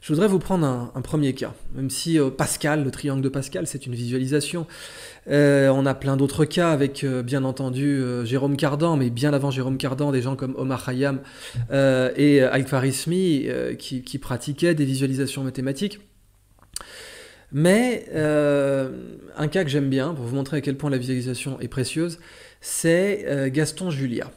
Je voudrais vous prendre un, premier cas, même si euh, Pascal, le triangle de Pascal, c'est une visualisation. Euh, on a plein d'autres cas avec, euh, bien entendu, Jérôme Cardan, mais bien avant Jérôme Cardan, des gens comme Omar Khayyam et Al-Khwarizmi qui, qui, pratiquaient des visualisations mathématiques. Mais un cas que j'aime bien, pour vous montrer à quel point la visualisation est précieuse, c'est Gaston Julia.